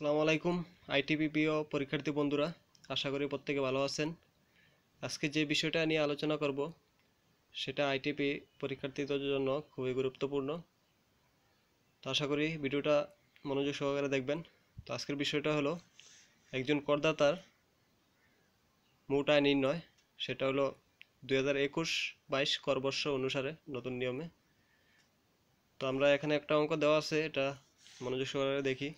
আসসালামু আলাইকুম আইটিপি প্রিয় পরীক্ষার্থী বন্ধুরা আশা করি প্রত্যেকে ভালো আছেন আজকে যে বিষয়টা নিয়ে আলোচনা করব সেটা আইটিপি পরীক্ষার্থীদের জন্য খুবই গুরুত্বপূর্ণ তো আশা করি ভিডিওটা মনোযোগ সহকারে দেখবেন তো আজকের বিষয়টা হলো একজন করদাতার মোট আয় নির্ণয় সেটা হলো দুই হাজার একুশ বাইশ করবর্ষ অনুসারে নতুন নিয়মে তো আমরা এখানে একটা অঙ্ক দেওয়া আছে এটা মনোযোগ সহকারে দেখি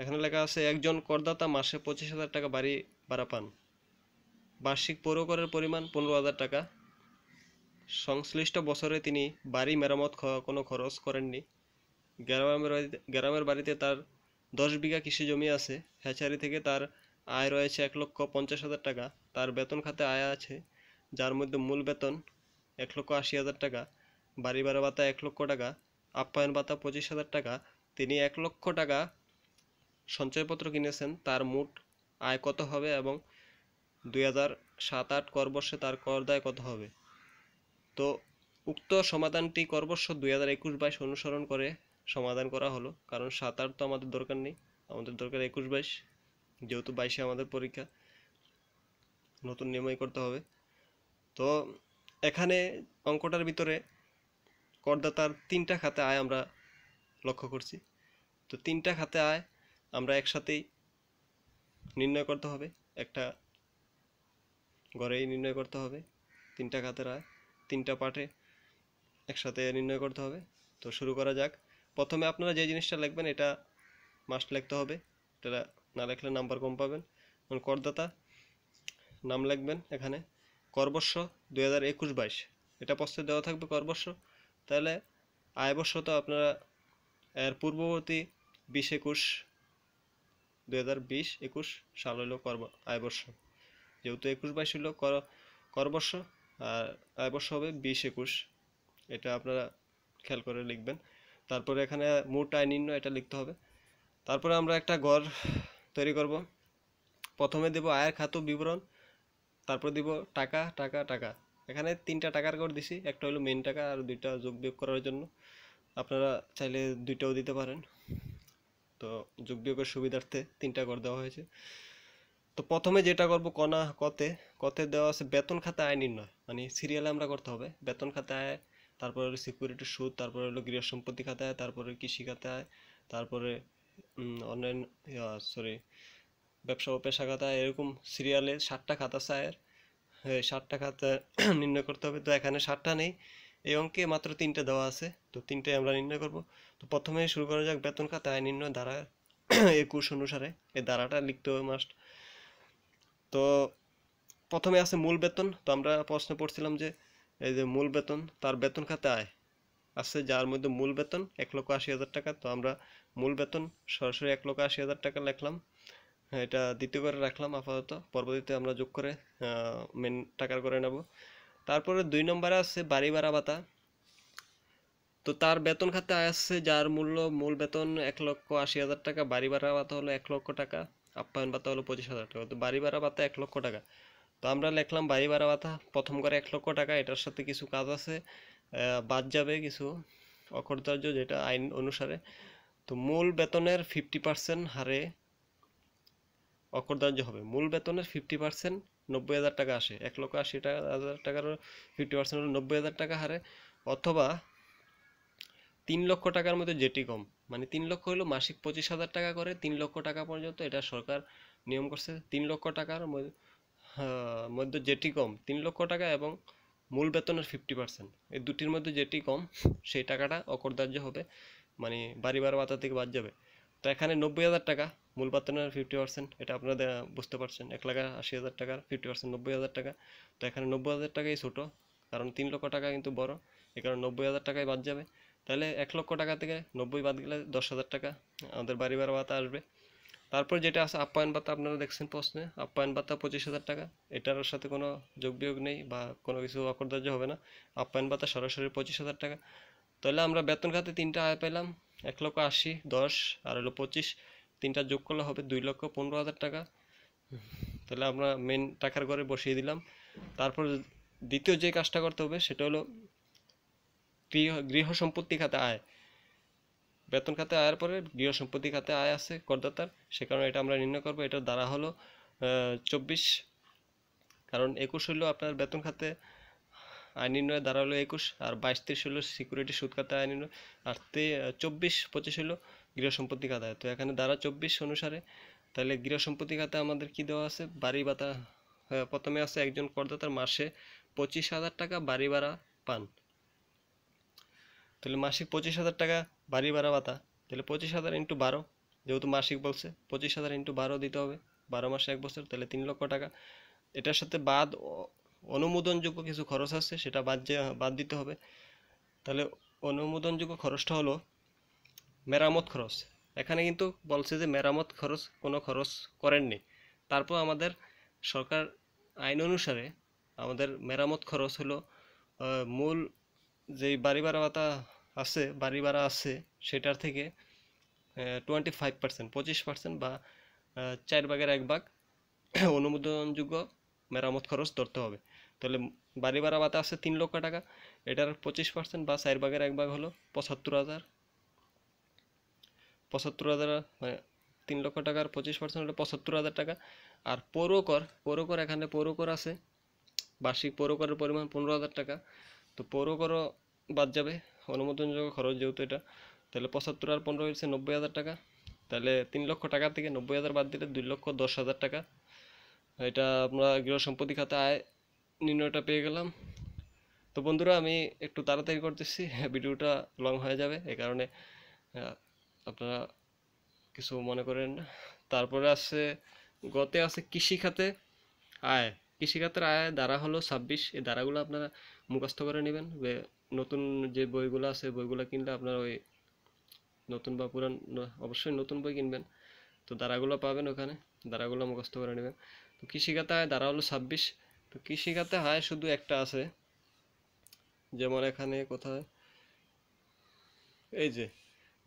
এখানে লেখা আছে একজন করদাতা মাসে পঁচিশ হাজার টাকা বাড়ি ভাড়া পান বার্ষিক পৌর করের পরিমাণ পনেরো হাজার টাকা সংশ্লিষ্ট বছরে তিনি বাড়ি মেরামত কোনো খরচ করেননি গ্রামের গ্রামের বাড়িতে তার দশ বিঘা কৃষি জমি আছে হ্যাচারি থেকে তার আয় রয়েছে এক লক্ষ পঞ্চাশ হাজার টাকা তার বেতন খাতে আয় আছে যার মধ্যে মূল বেতন এক লক্ষ আশি হাজার টাকা বাড়ি ভাড়া ভাতা এক লক্ষ টাকা আপ্যায়ন ভাতা পঁচিশ হাজার টাকা তিনি এক লক্ষ টাকা সঞ্চয়পত্র কিনেছেন তার মোট আয় কত হবে এবং দুই হাজার সাত আট করবর্ষে তার করদায় কত হবে তো উক্ত সমাধানটি করবর্ষ দুই হাজার একুশ বাইশ অনুসরণ করে সমাধান করা হলো কারণ সাত আট তো আমাদের দরকার নেই আমাদের দরকার একুশ বাইশ যেহেতু বাইশে আমাদের পরীক্ষা নতুন নিয়মই করতে হবে তো এখানে অঙ্কটার ভিতরে করদাতার তিনটা খাতে আয় আমরা লক্ষ্য করছি তো তিনটা খাতে আয় আমরা একসাথেই নির্ণয় করতে হবে একটা গড়েই নির্ণয় করতে হবে তিনটা খাতের আয় তিনটা পাঠে একসাথে নির্ণয় করতে হবে তো শুরু করা যাক প্রথমে আপনারা যে জিনিসটা লিখবেন এটা মাস্ট লিখতে হবে এটা না লিখলে নাম্বার কম পাবেন মানে করদাতা নাম লিখবেন এখানে করবর্ষ দুই হাজার একুশ বাইশ এটা প্রস্তুত দেওয়া থাকবে করবর্ষ তাহলে আয়বর্ষ তো আপনারা এর পূর্ববর্তী বিশ একুশ দু হাজার বিশ একুশ সাল হলো কর আয়বর্ষ যেহেতু একুশ বাইশ হলো কর করবর্ষ আর আয়বর্ষ হবে বিশ একুশ এটা আপনারা খেয়াল করে লিখবেন তারপরে এখানে মোট আয় নির্ণয় এটা লিখতে হবে তারপরে আমরা একটা গড় তৈরি করব প্রথমে দেব আয়ের খাত বিবরণ তারপর দিব টাকা টাকা টাকা এখানে তিনটা টাকার গড় দিছি একটা হলো মেন টাকা আর দুইটা যোগ বিয়োগ করার জন্য আপনারা চাইলে দুইটাও দিতে পারেন তো যোগ বিয়োগের সুবিধার্থে তিনটা ঘর দেওয়া হয়েছে তো প্রথমে যেটা করব কণা কতে কতে দেওয়া আছে বেতন খাতা আয় নির্ণয় মানে সিরিয়ালে আমরা করতে হবে বেতন খাতা আয় তারপরে হলো সিকিউরিটি সুদ তারপরে হলো গৃহ সম্পত্তি খাতা আয় তারপরে কৃষি খাতা আয় তারপরে অনলাইন সরি ব্যবসা ও পেশা খাতা এরকম সিরিয়ালে ষাটটা খাতা চায়ের ষাটটা খাতা নির্ণয় করতে হবে তো এখানে ষাটটা নেই এই অঙ্কে মাত্র তিনটে দেওয়া আছে তো তিনটে আমরা নির্ণয় করব তো প্রথমে শুরু করা যাক বেতন খাতা আয় নির্ণয় দ্বারা একুশ অনুসারে এই দ্বারাটা লিখতে হবে মাস্ট তো প্রথমে আছে মূল বেতন তো আমরা প্রশ্ন পড়ছিলাম যে এই যে মূল বেতন তার বেতন খাতে আয় আছে যার মধ্যে মূল বেতন এক লক্ষ আশি হাজার টাকা তো আমরা মূল বেতন সরাসরি এক লক্ষ আশি হাজার টাকা লিখলাম হ্যাঁ, এটা দ্বিতীয় করে রাখলাম আপাতত পরবর্তীতে আমরা যোগ করে মেন টাকার করে নেব তারপরে দুই নম্বরে আছে বাড়ি ভাড়া ভাতা তো তার বেতন খাতে আসছে যার মূল্য মূল বেতন এক লক্ষ আশি হাজার টাকা বাড়ি ভাড়া ভাতা হলো এক লক্ষ টাকা আপ্যায়ন ভাতা হলো পঁচিশ হাজার টাকা তো বাড়ি ভাড়া ভাতা এক লক্ষ টাকা তো আমরা লিখলাম বাড়ি ভাড়া ভাতা প্রথম করে এক লক্ষ টাকা এটার সাথে কিছু কাজ আছে বাদ যাবে কিছু অকর্তার্য যেটা আইন অনুসারে তো মূল বেতনের ফিফটি পার্সেন্ট হারে অকর্তার্য হবে মূল বেতনের ফিফটি পার্সেন্ট নব্বই হাজার টাকা আসে এক লক্ষ আশি হাজার টাকার ফিফটি পার্সেন্ট হলো নব্বই হাজার টাকা হারে অথবা তিন লক্ষ টাকার মধ্যে যেটি কম মানে তিন লক্ষ হলো মাসিক পঁচিশ হাজার টাকা করে তিন লক্ষ টাকা পর্যন্ত এটা সরকার নিয়ম করছে তিন লক্ষ টাকার হ্যাঁ, মধ্যে যেটি কম তিন লক্ষ টাকা এবং মূল বেতনের ফিফটি পার্সেন্ট এই দুটির মধ্যে যেটি কম সেই টাকাটা অকরদার্য হবে মানে বাড়ি ভাড়া ভাতা থেকে বাদ যাবে তো এখানে নব্বই হাজার টাকা মূল বেতনের ফিফটি পার্সেন্ট এটা আপনারা বুঝতে পারছেন এক লাখ আশি হাজার টাকার ফিফটি পার্সেন্ট নব্বই হাজার টাকা তো এখানে নব্বই হাজার টাকাই ছোটো কারণ তিন লক্ষ টাকা কিন্তু বড় এ কারণে নব্বই হাজার টাকাই বাদ যাবে তাহলে এক লক্ষ টাকা থেকে নব্বই বাদ গেলে দশ হাজার টাকা আমাদের বাড়ি ভাড়া ভাতা আসবে তারপর যেটা আছে আপ্যায়ন ভাতা আপনারা দেখছেন প্রশ্নে আপ্যায়ন ভাতা পঁচিশ হাজার টাকা এটার সাথে কোনো যোগ বিয়োগ নেই বা কোনো কিছু অকর্দার্য হবে না আপ্যায়ন ভাতা সরাসরি পঁচিশ হাজার টাকা তাহলে আমরা বেতন খাতে তিনটা আয় পেলাম এক লক্ষ আশি দশ আর হলো পঁচিশ তিনটা যোগ করলে হবে দুই লক্ষ পনেরো হাজার টাকা তাহলে আমরা মেন টাকার ঘরে বসিয়ে দিলাম তারপর দ্বিতীয় যে কাজটা করতে হবে সেটা হলো গৃহ গৃহ সম্পত্তি খাতে আয় বেতন খাতে আয়ের পরে গৃহ সম্পত্তি খাতে আয় আছে করদাতার সে কারণে এটা আমরা নির্ণয় করবো এটার দ্বারা হলো চব্বিশ কারণ একুশ হইলো আপনার বেতন খাতে আয় নির্ণয় দাঁড়ালো একুশ আর বাইশ তিরিশ হলো সিকিউরিটি সুদ খাতে আইন নির্ণয় আর তে চব্বিশ পঁচিশ হলো গৃহ সম্পত্তি খাতায় তো এখানে দ্বারা চব্বিশ অনুসারে তাহলে গৃহ সম্পত্তি খাতে আমাদের কি দেওয়া আছে বাড়ি ভাতা হ্যাঁ, প্রথমে আছে একজন করদাতার মাসে পঁচিশ হাজার টাকা বাড়ি ভাড়া পান তাহলে মাসিক পঁচিশ হাজার টাকা বাড়ি ভাড়া ভাতা তাহলে পঁচিশ হাজার ইন্টু বারো যেহেতু মাসিক বলছে পঁচিশ হাজার ইন্টু বারো দিতে হবে বারো মাসে এক বছর তাহলে তিন লক্ষ টাকা এটার সাথে বাদ অনুমোদনযোগ্য কিছু খরচ আছে সেটা বাদ বাদ দিতে হবে তাহলে অনুমোদনযোগ্য খরচটা হলো মেরামত খরচ এখানে কিন্তু বলছে যে মেরামত খরচ কোনো খরচ করেননি তারপর আমাদের সরকার আইন অনুসারে আমাদের মেরামত খরচ হলো মূল যেই বাড়ি ভাড়া আছে বাড়ি ভাড়া আছে সেটার থেকে টোয়েন্টি ফাইভ পার্সেন্ট পঁচিশ পার্সেন্ট বা চার ভাগের এক ভাগ অনুমোদনযোগ্য মেরামত খরচ ধরতে হবে তাহলে বাড়ি ভাড়া বাতা আসছে তিন লক্ষ টাকা এটার পঁচিশ পার্সেন্ট বা চার ভাগের এক ভাগ হলো পঁচাত্তর হাজার পঁচাত্তর হাজার মানে তিন লক্ষ টাকার পঁচিশ পার্সেন্ট হলো পঁচাত্তর হাজার টাকা আর পৌরকর পৌরকর এখানে পৌরকর আছে বার্ষিক পৌরকরের পরিমাণ পনেরো হাজার টাকা তো পৌরকরও বাদ যাবে অনুমোদনযোগ্য খরচ যেহেতু এটা তাহলে পঁচাত্তর আর পনেরো হয়েছে নব্বই হাজার টাকা তাহলে তিন লক্ষ টাকা থেকে নব্বই হাজার বাদ দিলে দুই লক্ষ দশ হাজার টাকা এটা আপনার গৃহ সম্পত্তি খাতে আয় নির্ণয়টা পেয়ে গেলাম তো বন্ধুরা আমি একটু তাড়াতাড়ি করতেছি ভিডিওটা লং হয়ে যাবে এ কারণে আপনারা কিছু মনে করেন না তারপরে আছে গতে আছে কৃষি খাতে আয় কৃষি খাতের আয় দ্বারা হলো ছাব্বিশ এই দ্বারাগুলো আপনারা মুখস্থ করে নেবেন নতুন যে বইগুলো আছে বইগুলো কিনলে আপনারা ওই নতুন বা পুরান অবশ্যই নতুন বই কিনবেন তো দ্বারাগুলো পাবেন ওখানে দ্বারাগুলো মুখস্থ করে নেবেন তো কৃষিখাতে আয় দ্বারা হলো ছাব্বিশ তো কৃষিখাতে হায় শুধু একটা আছে যেমন এখানে কোথায় এই যে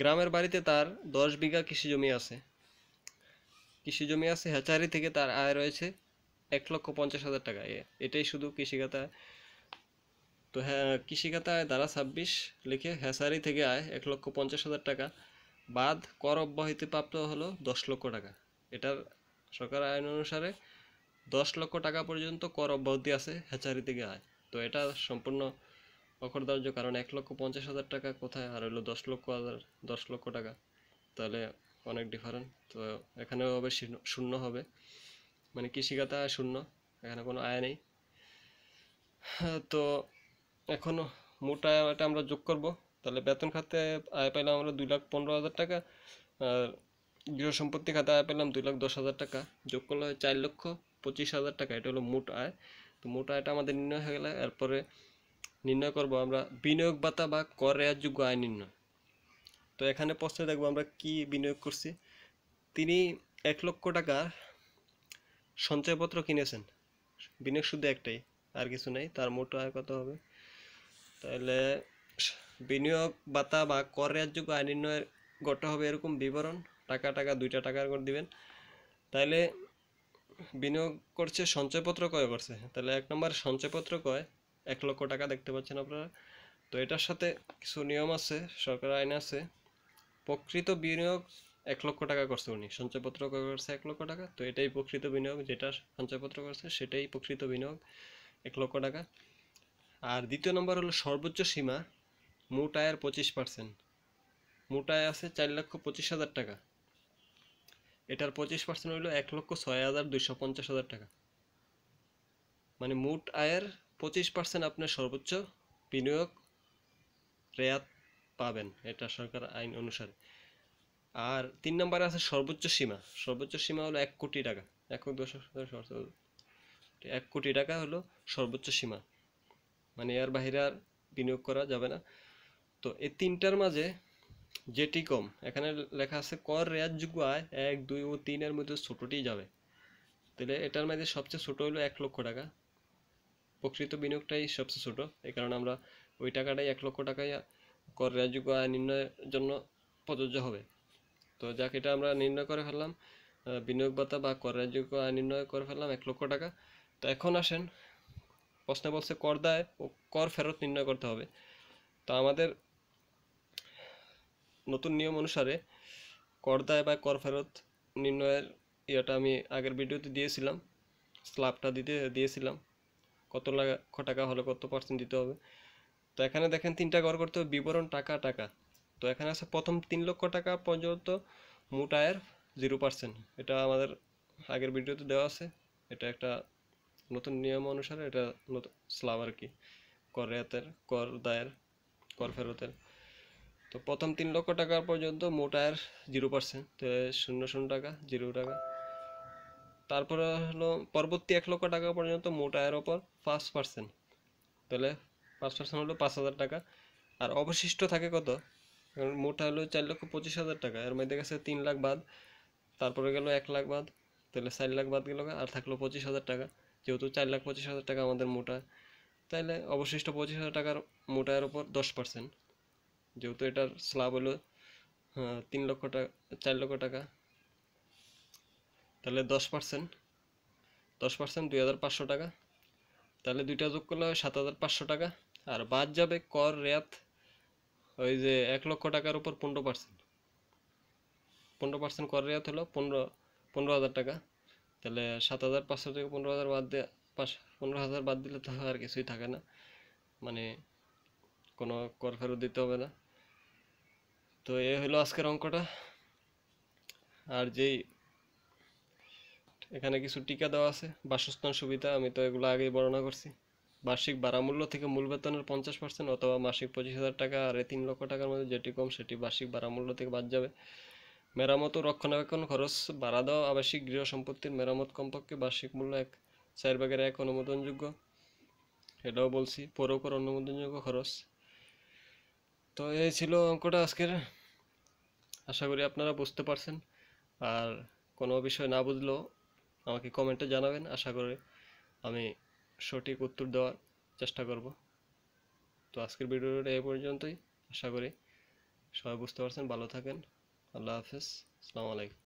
গ্রামের বাড়িতে তার দশ বিঘা কৃষি জমি আছে কৃষি জমি আছে হ্যাচারি থেকে তার আয় রয়েছে এক লক্ষ পঞ্চাশ হাজার টাকা এটাই শুধু কৃষিখাতা তো হ্যাঁ কৃষিখাতা আয় দ্বারা ছাব্বিশ লিখে হ্যাচারি থেকে আয় এক লক্ষ পঞ্চাশ হাজার টাকা বাদ কর অব্যাহতি প্রাপ্ত হলো দশ লক্ষ টাকা এটার সরকার আইন অনুসারে দশ লক্ষ টাকা পর্যন্ত কর অব্যাহতি আছে হ্যাচারি থেকে আয় তো এটা সম্পূর্ণ অকরদার্য কারণ এক লক্ষ পঞ্চাশ হাজার টাকা কোথায় আর হলো দশ লক্ষ হাজার দশ লক্ষ টাকা তাহলে অনেক ডিফারেন্ট তো এখানেও হবে শূন্য হবে মানে কৃষিখাতে আয় শূন্য এখানে কোনো আয় নেই তো এখনও মোট আয়টা আমরা যোগ করব তাহলে বেতন খাতে আয় পাইলাম আমরা দুই লাখ পনেরো হাজার টাকা আর গৃহ সম্পত্তি খাতে আয় পেলাম দুই লাখ দশ হাজার টাকা যোগ করলে হয় চার লক্ষ পঁচিশ হাজার টাকা এটা হলো মোট আয় তো মোট আয়টা আমাদের নির্ণয় হয়ে গেলে এরপরে নির্ণয় করব আমরা বিনিয়োগ ভাতা বা কর রেয়ারযোগ্য আয় নির্ণয় তো এখানে প্রশ্নে দেখবো আমরা কি বিনিয়োগ করছি তিনি এক লক্ষ টাকা সঞ্চয়পত্র কিনেছেন বিনিয়োগ শুধু একটাই আর কিছু নেই তার মোট আয় কত হবে তাহলে বিনিয়োগ ভাতা বা কর যোগ্য আয় নির্ণয়ের গঠন হবে এরকম বিবরণ টাকা টাকা দুইটা টাকার করে দিবেন তাহলে বিনিয়োগ করছে সঞ্চয়পত্র কয় করছে তাহলে এক নম্বর সঞ্চয়পত্র কয় এক লক্ষ টাকা দেখতে পাচ্ছেন আপনারা তো এটার সাথে কিছু নিয়ম আছে সরকার আইন আছে প্রকৃত বিনিয়োগ এক লক্ষ টাকা করছে উনি সঞ্চয়পত্র কয় করছে এক লক্ষ টাকা তো এটাই প্রকৃত বিনিয়োগ যেটা সঞ্চয়পত্র করছে সেটাই প্রকৃত বিনিয়োগ এক লক্ষ টাকা আর দ্বিতীয় নম্বর হলো সর্বোচ্চ সীমা মোট আয়ের পঁচিশ পার্সেন্ট মোট আয় আছে চার লক্ষ পঁচিশ হাজার টাকা এটার পঁচিশ পার্সেন্ট হইল এক লক্ষ ছয় হাজার দুইশো পঞ্চাশ হাজার টাকা মানে মোট আয়ের পঁচিশ পার্সেন্ট আপনার সর্বোচ্চ বিনিয়োগ রেয়াত পাবেন এটা সরকার আইন অনুসারে আর তিন নম্বরে আছে সর্বোচ্চ সীমা সর্বোচ্চ সীমা হলো এক কোটি টাকা এক এক কোটি টাকা হলো সর্বোচ্চ সীমা মানে এর বাহিরে আর বিনিয়োগ করা যাবে না তো এই তিনটার মাঝে যেটি কম এখানে লেখা আছে কর রেয়ার আয় এক দুই ও তিনের মধ্যে ছোটটি যাবে তাহলে এটার মধ্যে সবচেয়ে ছোট হলো এক লক্ষ টাকা প্রকৃত বিনিয়োগটাই সবচেয়ে ছোট এই কারণে আমরা ওই টাকাটাই এক লক্ষ টাকাই কর রেয়ার যোগ্য আয় নির্ণয়ের জন্য প্রযোজ্য হবে তো যাক এটা আমরা নির্ণয় করে ফেললাম বিনিয়োগ ভাতা বা কর রেয়ার যোগ্য আয় নির্ণয় করে ফেললাম এক লক্ষ টাকা তো এখন আসেন প্রশ্নে বলছে কর দায় ও কর ফেরত নির্ণয় করতে হবে তো আমাদের নতুন নিয়ম অনুসারে করদায় বা কর ফেরত নির্ণয়ের ইয়েটা আমি আগের ভিডিওতে দিয়েছিলাম স্ল্যাবটা দিতে দিয়েছিলাম কত লাখ টাকা হলে কত পার্সেন্ট দিতে হবে তো এখানে দেখেন তিনটা কর করতে হবে বিবরণ টাকা টাকা তো এখানে আছে প্রথম তিন লক্ষ টাকা পর্যন্ত মোট আয়ের জিরো পার্সেন্ট এটা আমাদের আগের ভিডিওতে দেওয়া আছে এটা একটা নতুন নিয়ম অনুসারে এটা নতুন স্লাব আর কি কর রেয়াতের কর দায়ের কর ফেরতের তো প্রথম তিন লক্ষ টাকা পর্যন্ত মোট আয়ের জিরো পার্সেন্ট শূন্য শূন্য টাকা জিরো টাকা তারপরে হলো পরবর্তী এক লক্ষ টাকা পর্যন্ত মোট আয়ের ওপর পাঁচ পার্সেন্ট তাহলে পাঁচ পার্সেন্ট হলো পাঁচ হাজার টাকা আর অবশিষ্ট থাকে কত মোট হলো চার লক্ষ পঁচিশ হাজার টাকা এর মধ্যে গেছে তিন লাখ বাদ তারপরে গেল এক লাখ বাদ তাহলে চার লাখ বাদ গেল আর থাকলো পঁচিশ হাজার টাকা যেহেতু চার লাখ পঁচিশ হাজার টাকা আমাদের মোটা তাহলে অবশিষ্ট পঁচিশ হাজার টাকার মোটায়ের ওপর দশ পার্সেন্ট যেহেতু এটার স্লাব হলো হ্যাঁ, তিন লক্ষ টাকা চার লক্ষ টাকা তাহলে দশ পার্সেন্ট দশ পার্সেন্ট দুই হাজার পাঁচশো টাকা তাহলে দুইটা যোগ করলে সাত হাজার পাঁচশো টাকা আর বাদ যাবে কর রেয়াত ওই যে এক লক্ষ টাকার উপর পনেরো পার্সেন্ট পনেরো পার্সেন্ট কর রেয়াত হলো পনেরো পনেরো হাজার টাকা তাহলে সাত হাজার পাঁচশো থেকে পনেরো হাজার বাদ দেওয়া পাঁচ পনেরো হাজার বাদ দিলে তো আর কিছুই থাকে না মানে কোনো কর ফেরত দিতে হবে না তো এ হলো আজকের অঙ্কটা আর যেই এখানে কিছু টিকা দেওয়া আছে বাসস্থান সুবিধা আমি তো এগুলো আগেই বর্ণনা করছি বার্ষিক বারামূল্য থেকে মূল বেতনের পঞ্চাশ পার্সেন্ট অথবা মাসিক পঁচিশ হাজার টাকা আর তিন লক্ষ টাকার মধ্যে যেটি কম সেটি বার্ষিক বারামূল্য থেকে বাদ যাবে মেরামত ও রক্ষণাবেক্ষণ খরচ বাড়া দেওয়া আবাসিক গৃহ সম্পত্তির মেরামত কমপক্ষে বার্ষিক মূল্য এক চার ভাগের এক অনুমোদনযোগ্য এটাও বলছি পরকর অনুমোদনযোগ্য খরচ তো এই ছিল অঙ্কটা আজকের আশা করি আপনারা বুঝতে পারছেন আর কোনো বিষয় না বুঝলেও আমাকে কমেন্টে জানাবেন আশা করি আমি সঠিক উত্তর দেওয়ার চেষ্টা করব তো আজকের ভিডিওটা এ পর্যন্তই আশা করি সবাই বুঝতে পারছেন ভালো থাকেন আল্লাহ হাফেজ আসসালামু আলাইকুম